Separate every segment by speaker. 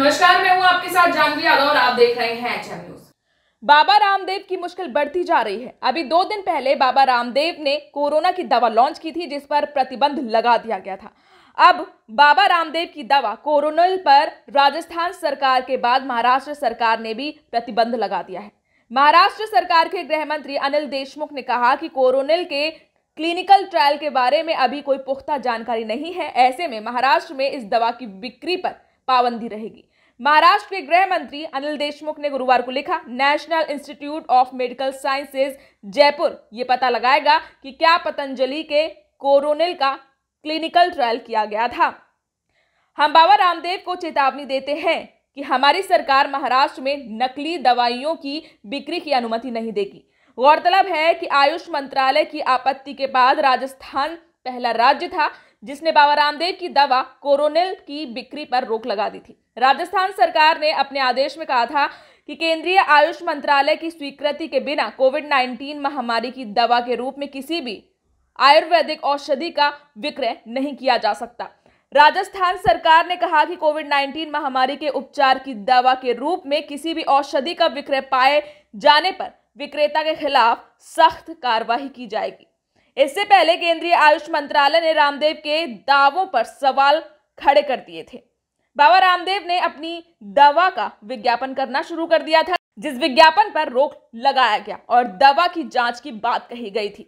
Speaker 1: नमस्कार मैं हूं आपके साथ जानवी यादव और आप देख रहे हैं एचएम न्यूज बाबा रामदेव की मुश्किल बढ़ती जा रही है अभी दो दिन पहले बाबा रामदेव ने कोरोना की दवा लॉन्च की थी जिस पर प्रतिबंध लगा दिया गया था अब बाबा रामदेव की दवा कोरोनल पर राजस्थान सरकार के बाद महाराष्ट्र सरकार ने भी प्रतिबंध लगा दिया है महाराष्ट्र सरकार के गृह मंत्री अनिल देशमुख ने कहा कि कोरोनिल के क्लिनिकल ट्रायल के बारे में अभी कोई पुख्ता जानकारी नहीं है ऐसे में महाराष्ट्र में इस दवा की बिक्री पर पाबंदी रहेगी महाराष्ट्र के गृह मंत्री अनिल देशमुख ने गुरुवार को लिखा National Institute of Medical Sciences Jaipur ये पता लगाएगा कि क्या पतंजलि के कोरोनिल का क्लिनिकल ट्रायल किया गया था हम बाबा रामदेव को चेतावनी देते हैं कि हमारी सरकार महाराष्ट्र में नकली दवाइयों की बिक्री की अनुमति नहीं देगी गौरतलब है कि आयुष मंत्रालय की आपत्ति के बाद राजस्थान पहला राज्य था जिसने बाबा रामदेव की दवा कोरोनिल की बिक्री पर रोक लगा दी थी राजस्थान सरकार ने अपने आदेश में कहा था कि केंद्रीय आयुष मंत्रालय की स्वीकृति के बिना कोविड 19 महामारी की दवा के रूप में किसी भी आयुर्वेदिक औषधि का विक्रय नहीं किया जा सकता राजस्थान सरकार ने कहा कि कोविड 19 महामारी के उपचार की दवा के रूप में किसी भी औषधि का विक्रय पाए जाने पर विक्रेता के खिलाफ सख्त कार्रवाई की जाएगी इससे पहले केंद्रीय आयुष मंत्रालय ने रामदेव के दावों पर सवाल खड़े कर दिए थे बाबा रामदेव ने अपनी दवा का विज्ञापन करना शुरू कर दिया था जिस विज्ञापन पर रोक लगाया गया और दवा की जांच की बात कही गई थी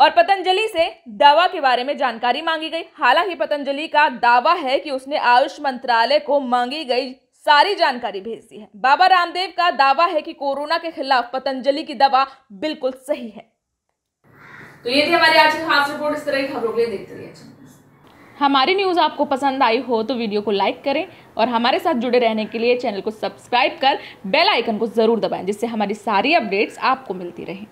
Speaker 1: और पतंजलि से दवा के बारे में जानकारी मांगी गई हालांकि पतंजलि का दावा है कि उसने आयुष मंत्रालय को मांगी गई सारी जानकारी भेज दी है बाबा रामदेव का दावा है कि कोरोना के खिलाफ पतंजलि की दवा बिल्कुल सही है तो ये थी हमारी आज की खास रिपोर्ट इस तरह की खबरों के लिए देखते रहिए हमारी न्यूज़ आपको पसंद आई हो तो वीडियो को लाइक करें और हमारे साथ जुड़े रहने के लिए चैनल को सब्सक्राइब कर बेल आइकन को ज़रूर दबाएं जिससे हमारी सारी अपडेट्स आपको मिलती रहें